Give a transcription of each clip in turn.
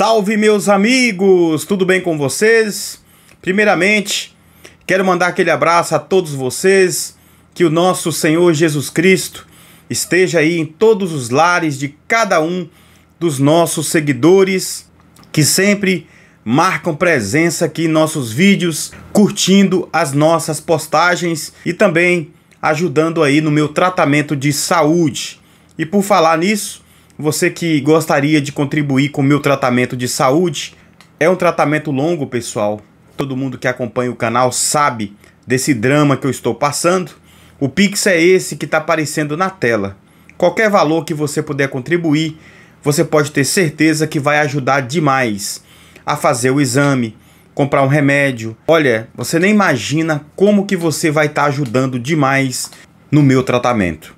Salve meus amigos, tudo bem com vocês? Primeiramente, quero mandar aquele abraço a todos vocês, que o nosso Senhor Jesus Cristo esteja aí em todos os lares de cada um dos nossos seguidores que sempre marcam presença aqui em nossos vídeos, curtindo as nossas postagens e também ajudando aí no meu tratamento de saúde. E por falar nisso, você que gostaria de contribuir com o meu tratamento de saúde, é um tratamento longo, pessoal. Todo mundo que acompanha o canal sabe desse drama que eu estou passando. O Pix é esse que está aparecendo na tela. Qualquer valor que você puder contribuir, você pode ter certeza que vai ajudar demais a fazer o exame, comprar um remédio. Olha, você nem imagina como que você vai estar tá ajudando demais no meu tratamento.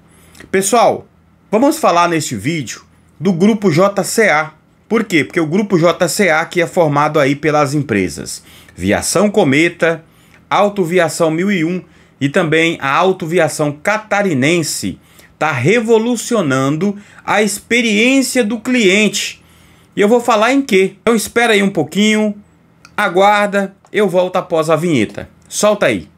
Pessoal, vamos falar neste vídeo do grupo JCA. Por quê? Porque o grupo JCA que é formado aí pelas empresas Viação Cometa, Autoviação 1001 e também a Autoviação Catarinense está revolucionando a experiência do cliente. E eu vou falar em quê? Então espera aí um pouquinho, aguarda, eu volto após a vinheta. Solta aí.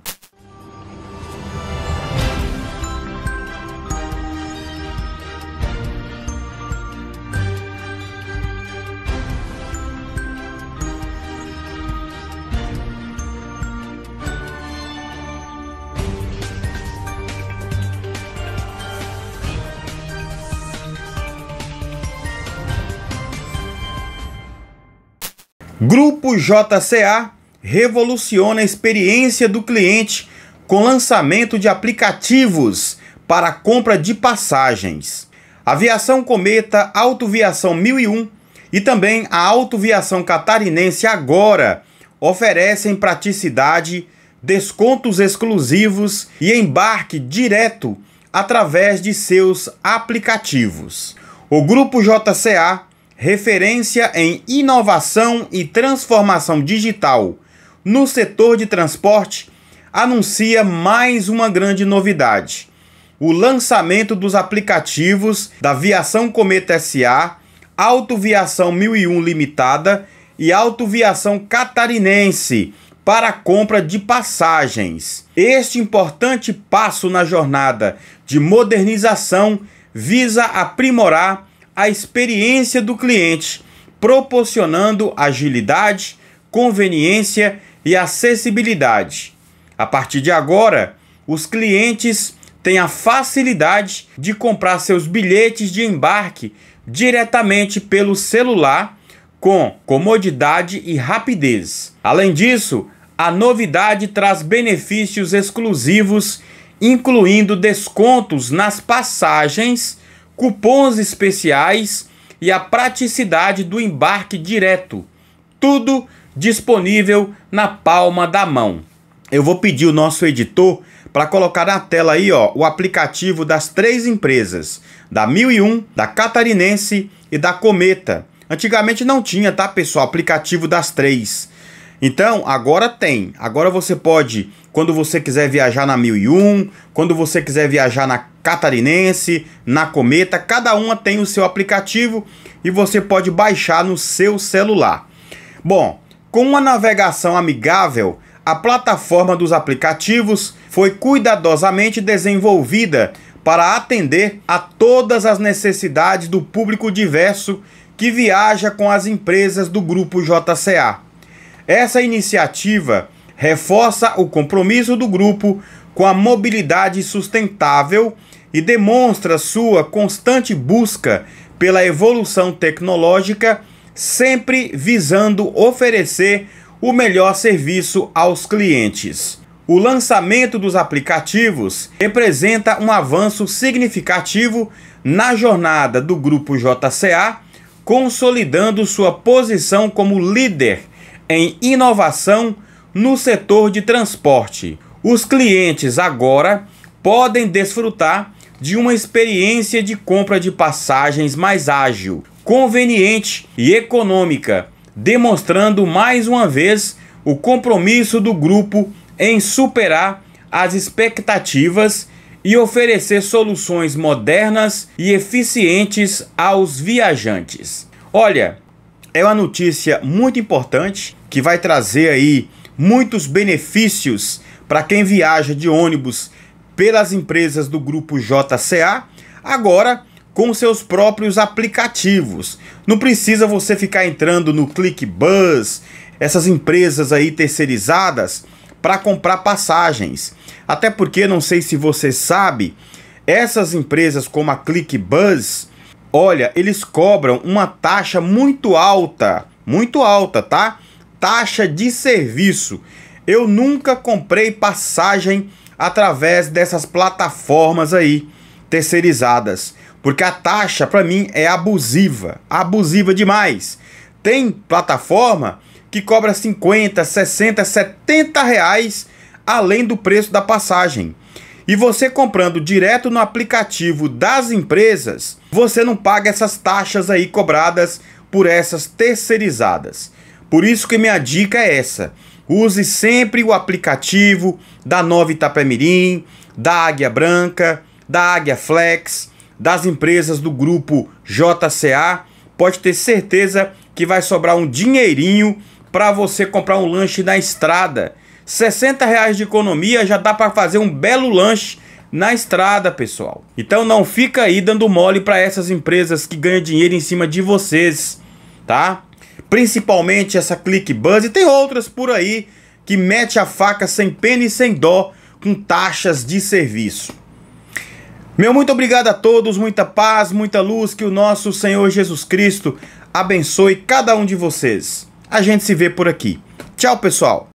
Grupo JCA revoluciona a experiência do cliente com lançamento de aplicativos para compra de passagens. Aviação Cometa, Autoviação 1001 e também a Autoviação Catarinense agora oferecem praticidade, descontos exclusivos e embarque direto através de seus aplicativos. O grupo JCA referência em inovação e transformação digital no setor de transporte, anuncia mais uma grande novidade: o lançamento dos aplicativos da Viação Cometa SA, Autoviação 1001 Limitada e Autoviação Catarinense para a compra de passagens. Este importante passo na jornada de modernização visa aprimorar a experiência do cliente, proporcionando agilidade, conveniência e acessibilidade. A partir de agora, os clientes têm a facilidade de comprar seus bilhetes de embarque diretamente pelo celular com comodidade e rapidez. Além disso, a novidade traz benefícios exclusivos, incluindo descontos nas passagens cupons especiais e a praticidade do embarque direto. Tudo disponível na palma da mão. Eu vou pedir o nosso editor para colocar na tela aí ó, o aplicativo das três empresas, da 1001, da Catarinense e da Cometa. Antigamente não tinha, tá, pessoal, aplicativo das três. Então, agora tem. Agora você pode, quando você quiser viajar na 1001, quando você quiser viajar na Catarinense, na Cometa, cada uma tem o seu aplicativo e você pode baixar no seu celular. Bom, com uma navegação amigável, a plataforma dos aplicativos foi cuidadosamente desenvolvida para atender a todas as necessidades do público diverso que viaja com as empresas do grupo JCA. Essa iniciativa reforça o compromisso do grupo com a mobilidade sustentável e demonstra sua constante busca pela evolução tecnológica, sempre visando oferecer o melhor serviço aos clientes. O lançamento dos aplicativos representa um avanço significativo na jornada do grupo JCA, consolidando sua posição como líder em inovação no setor de transporte. Os clientes agora podem desfrutar de uma experiência de compra de passagens mais ágil, conveniente e econômica, demonstrando mais uma vez o compromisso do grupo em superar as expectativas e oferecer soluções modernas e eficientes aos viajantes. Olha, é uma notícia muito importante que vai trazer aí muitos benefícios para quem viaja de ônibus pelas empresas do grupo JCA, agora com seus próprios aplicativos. Não precisa você ficar entrando no ClickBus, essas empresas aí terceirizadas para comprar passagens. Até porque não sei se você sabe, essas empresas como a ClickBus, olha, eles cobram uma taxa muito alta, muito alta, tá? taxa de serviço. Eu nunca comprei passagem através dessas plataformas aí terceirizadas, porque a taxa para mim é abusiva, abusiva demais. Tem plataforma que cobra 50, 60, 70 reais além do preço da passagem. E você comprando direto no aplicativo das empresas, você não paga essas taxas aí cobradas por essas terceirizadas. Por isso que minha dica é essa. Use sempre o aplicativo da Nova Itapemirim, da Águia Branca, da Águia Flex, das empresas do grupo JCA. Pode ter certeza que vai sobrar um dinheirinho para você comprar um lanche na estrada. 60 reais de economia já dá para fazer um belo lanche na estrada, pessoal. Então não fica aí dando mole para essas empresas que ganham dinheiro em cima de vocês, tá? principalmente essa ClickBuzz, e tem outras por aí que mete a faca sem pena e sem dó com taxas de serviço. Meu muito obrigado a todos, muita paz, muita luz, que o nosso Senhor Jesus Cristo abençoe cada um de vocês. A gente se vê por aqui. Tchau, pessoal.